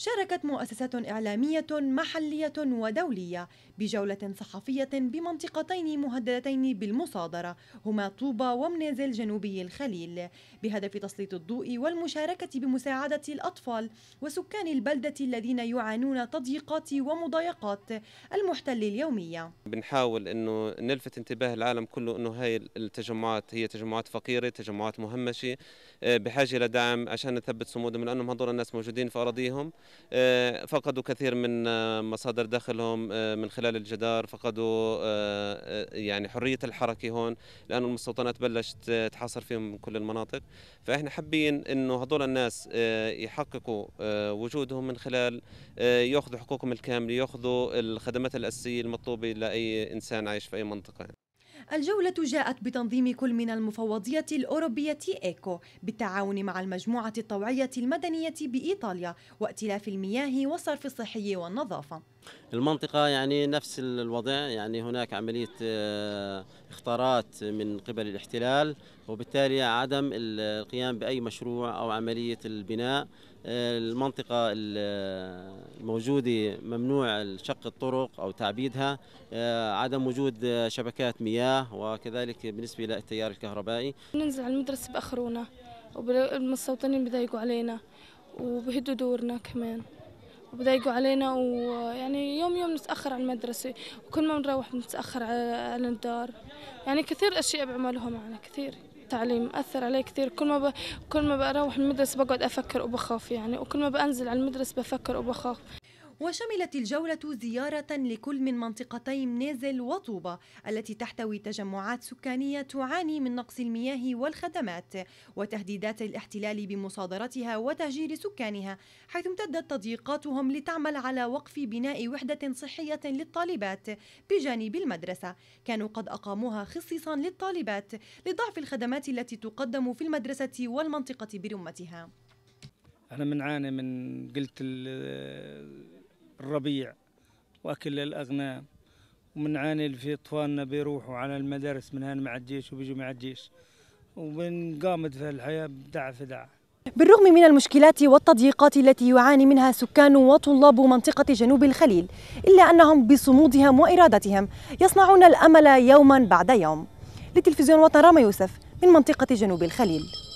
شاركت مؤسسات إعلامية محلية ودولية بجولة صحفية بمنطقتين مهددتين بالمصادرة هما طوبة ومنازل جنوبي الخليل بهدف تسليط الضوء والمشاركة بمساعدة الأطفال وسكان البلدة الذين يعانون تضييقات ومضايقات المحتل اليومية بنحاول أنه نلفت انتباه العالم كله أنه هاي التجمعات هي تجمعات فقيرة تجمعات مهمشة آه، بحاجة لدعم عشان نثبت صمودهم لأنهم هذول الناس موجودين في أراضيهم آه، فقدوا كثير من آه، مصادر دخلهم آه، من خلال الجدار فقدوا يعني حرية الحركة هون لأن المستوطنات بلشت تحاصر فيهم من كل المناطق فإحنا حابين أنه هذول الناس يحققوا وجودهم من خلال يأخذوا حقوقهم الكاملة يأخذوا الخدمات الأساسية المطلوبة لأي إنسان عايش في أي منطقة الجولة جاءت بتنظيم كل من المفوضية الأوروبية إيكو بالتعاون مع المجموعة الطوعية المدنية بإيطاليا وائتلاف المياه والصرف الصحي والنظافة المنطقة يعني نفس الوضع يعني هناك عملية آه، اختارات من قبل الاحتلال وبالتالي عدم القيام بأي مشروع أو عملية البناء آه، المنطقة الموجودة ممنوع شق الطرق أو تعبيدها آه، عدم وجود شبكات مياه وكذلك بالنسبة للتيار الكهربائي ننزل على المدرسة بأخرونا والمستوطنين بضايقوا علينا وبهدوا دورنا كمان وبضايقوا علينا ويعني يوم يوم نتأخر عن المدرسة وكل ما نروح نتأخر على الدار يعني كثير أشياء بعملوها معنا كثير التعليم أثر علي كثير كل ما ب... كل ما بروح المدرسة بقعد أفكر وبخاف يعني وكل ما بنزل على المدرسة بفكر وبخاف وشملت الجولة زيارة لكل من منطقتي منازل وطوبة التي تحتوي تجمعات سكانية تعاني من نقص المياه والخدمات وتهديدات الاحتلال بمصادرتها وتهجير سكانها حيث امتدت تضييقاتهم لتعمل على وقف بناء وحدة صحية للطالبات بجانب المدرسة كانوا قد أقاموها خصيصا للطالبات لضعف الخدمات التي تقدم في المدرسة والمنطقة برمتها احنا بنعاني من قلت الربيع وأكل الأغنام ومنعاني اللي في أطفالنا بيروحوا على المدارس من هان مع الجيش وبيجوا مع الجيش ومن قامت في الحياة بدع في دع بالرغم من المشكلات والتضييقات التي يعاني منها سكان وطلاب منطقة جنوب الخليل إلا أنهم بصمودهم وإرادتهم يصنعون الأمل يوما بعد يوم لتلفزيون وطن راما يوسف من منطقة جنوب الخليل